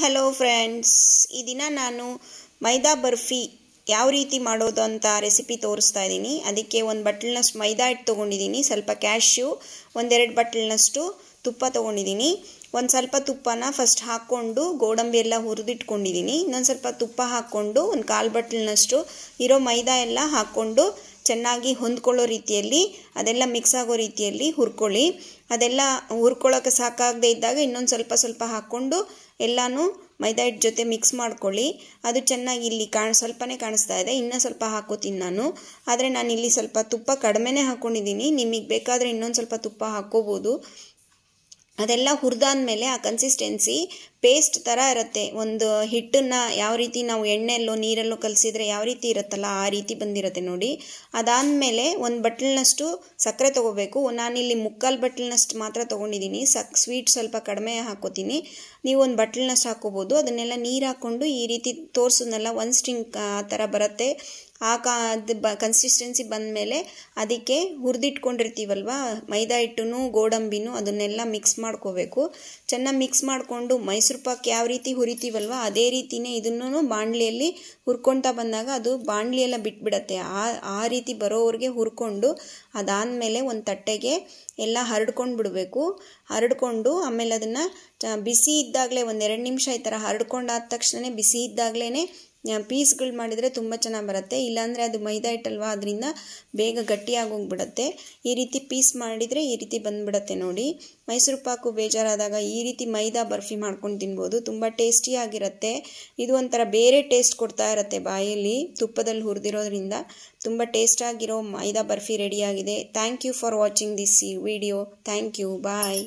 hello friends ಈ ದಿನ ನಾನು ಮೈದಾ ಬರ್ಫಿ ಯಾವ ರೀತಿ ಮಾಡೋದು ಅಂತ ರೆಸಿಪಿ ತೋರಿಸ್ತಾ ಇದ್ದೀನಿ ಅದಕ್ಕೆ ಒಂದು ಬಟ್ಲಿನಷ್ಟು ಮೈದಾ ಹಿಟ್ಟು ತೊಗೊಂಡಿದ್ದೀನಿ ಸ್ವಲ್ಪ ಕ್ಯಾಶ್ಯೂ ಒಂದೆರಡು ಬಟ್ಲಿನಷ್ಟು ತುಪ್ಪ ತೊಗೊಂಡಿದ್ದೀನಿ ಒಂದು ಸ್ವಲ್ಪ ತುಪ್ಪನ ಫಸ್ಟ್ ಹಾಕ್ಕೊಂಡು ಗೋಡಂಬಿ ಎಲ್ಲ ಹುರಿದಿಟ್ಕೊಂಡಿದ್ದೀನಿ ಇನ್ನೊಂದು ಸ್ವಲ್ಪ ತುಪ್ಪ ಹಾಕ್ಕೊಂಡು ಒಂದು ಕಾಲು ಬಟ್ಲಿನಷ್ಟು ಇರೋ ಮೈದಾ ಎಲ್ಲ ಹಾಕ್ಕೊಂಡು ಚೆನ್ನಾಗಿ ಹೊಂದ್ಕೊಳ್ಳೋ ರೀತಿಯಲ್ಲಿ ಅದೆಲ್ಲ ಮಿಕ್ಸ್ ಆಗೋ ರೀತಿಯಲ್ಲಿ ಹುರ್ಕೊಳ್ಳಿ ಅದೆಲ್ಲ ಹುರ್ಕೊಳ್ಳೋಕೆ ಸಾಕಾಗದೇ ಇದ್ದಾಗ ಇನ್ನೊಂದು ಸ್ವಲ್ಪ ಸ್ವಲ್ಪ ಹಾಕ್ಕೊಂಡು ಎಲ್ಲನೂ ಮೈದಾ ಹಿಟ್ಟು ಜೊತೆ ಮಿಕ್ಸ್ ಮಾಡ್ಕೊಳ್ಳಿ ಅದು ಚೆನ್ನಾಗಿ ಇಲ್ಲಿ ಕಾಣ್ ಸ್ವಲ್ಪನೇ ಕಾಣಿಸ್ತಾ ಇದೆ ಇನ್ನೂ ಸ್ವಲ್ಪ ಹಾಕೋತೀನಿ ನಾನು ಆದರೆ ನಾನು ಇಲ್ಲಿ ಸ್ವಲ್ಪ ತುಪ್ಪ ಕಡಿಮೆನೇ ಹಾಕ್ಕೊಂಡಿದ್ದೀನಿ ನಿಮಗೆ ಬೇಕಾದರೆ ಇನ್ನೊಂದು ಸ್ವಲ್ಪ ತುಪ್ಪ ಹಾಕ್ಕೋಬೋದು ಅದೆಲ್ಲ ಹುರಿದಾದ್ಮೇಲೆ ಆ ಕನ್ಸಿಸ್ಟೆನ್ಸಿ ಪೇಸ್ಟ್ ಥರ ಇರುತ್ತೆ ಒಂದು ಹಿಟ್ಟನ್ನು ಯಾವ ರೀತಿ ನಾವು ಎಣ್ಣೆಯಲ್ಲೋ ನೀರಲ್ಲೋ ಕಲಸಿದ್ರೆ ಯಾವ ರೀತಿ ಇರುತ್ತಲ್ಲ ಆ ರೀತಿ ಬಂದಿರುತ್ತೆ ನೋಡಿ ಅದಾದಮೇಲೆ ಒಂದು ಬಟ್ಲನ್ನಷ್ಟು ಸಕ್ಕರೆ ತೊಗೋಬೇಕು ನಾನಿಲ್ಲಿ ಮುಕ್ಕಾಲು ಬಟ್ಲಿನಷ್ಟು ಮಾತ್ರ ತೊಗೊಂಡಿದ್ದೀನಿ ಸಕ್ ಸ್ವೀಟ್ ಸ್ವಲ್ಪ ಕಡಿಮೆ ಹಾಕೋತೀನಿ ನೀವು ಒಂದು ಬಟ್ಲನಷ್ಟು ಹಾಕೋಬೋದು ಅದನ್ನೆಲ್ಲ ನೀರು ಹಾಕ್ಕೊಂಡು ಈ ರೀತಿ ತೋರಿಸೋದನ್ನೆಲ್ಲ ಒಂದು ಸ್ಟಿಂಗ್ ಆ ಥರ ಬರುತ್ತೆ ಆ ಕಾ ಅದು ಬ ಕನ್ಸಿಸ್ಟೆನ್ಸಿ ಬಂದಮೇಲೆ ಅದಕ್ಕೆ ಹುರಿದಿಟ್ಕೊಂಡಿರ್ತೀವಲ್ವ ಮೈದಾ ಹಿಟ್ಟು ಗೋಡಂಬಿನೂ ಅದನ್ನೆಲ್ಲ ಮಿಕ್ಸ್ ಮಾಡ್ಕೋಬೇಕು ಚೆನ್ನಾಗಿ ಮಿಕ್ಸ್ ಮಾಡಿಕೊಂಡು ಮೈಸೂರು ಸುರುಪಾಕಿ ಯಾವ ರೀತಿ ಹುರಿತೀವಲ್ವ ಅದೇ ರೀತಿಯೇ ಇದನ್ನು ಬಾಣಲಿಯಲ್ಲಿ ಹುರ್ಕೊತಾ ಬಂದಾಗ ಅದು ಬಾಣಲಿಯೆಲ್ಲ ಬಿಟ್ಬಿಡತ್ತೆ ಆ ಆ ರೀತಿ ಬರೋವ್ರಿಗೆ ಹುರ್ಕೊಂಡು ಅದಾದಮೇಲೆ ಒಂದು ತಟ್ಟೆಗೆ ಎಲ್ಲ ಹರಡ್ಕೊಂಡು ಬಿಡಬೇಕು ಹರಡ್ಕೊಂಡು ಆಮೇಲೆ ಅದನ್ನು ಬಿಸಿ ಇದ್ದಾಗಲೇ ಒಂದೆರಡು ನಿಮಿಷ ಈ ಥರ ಹರಡ್ಕೊಂಡಾದ ತಕ್ಷಣವೇ ಬಿಸಿ ಇದ್ದಾಗಲೇ ಪೀಸ್ಗಳು ಮಾಡಿದರೆ ತುಂಬ ಚೆನ್ನಾಗಿ ಬರುತ್ತೆ ಇಲ್ಲಾಂದರೆ ಅದು ಮೈದಾ ಹಿಟ್ಟಲ್ವಾ ಅದರಿಂದ ಬೇಗ ಗಟ್ಟಿಯಾಗಿ ಹೋಗ್ಬಿಡತ್ತೆ ಈ ರೀತಿ ಪೀಸ್ ಮಾಡಿದರೆ ಈ ರೀತಿ ಬಂದುಬಿಡತ್ತೆ ನೋಡಿ ಮೈಸೂರು ಪಾಕು ಬೇಜಾರಾದಾಗ ಈ ರೀತಿ ಮೈದಾ ಬರ್ಫಿ ಮಾಡ್ಕೊಂಡು ತಿನ್ಬೋದು ತುಂಬ ಟೇಸ್ಟಿಯಾಗಿರುತ್ತೆ ಇದು ಒಂಥರ ಬೇರೆ ಟೇಸ್ಟ್ ಕೊಡ್ತಾ ಇರುತ್ತೆ ಬಾಯಲ್ಲಿ ತುಪ್ಪದಲ್ಲಿ ಹುರಿದಿರೋದ್ರಿಂದ ತುಂಬ ಟೇಸ್ಟಾಗಿರೋ ಮೈದಾ ಬರ್ಫಿ ರೆಡಿಯಾಗಿದೆ thank you for watching this video thank you bye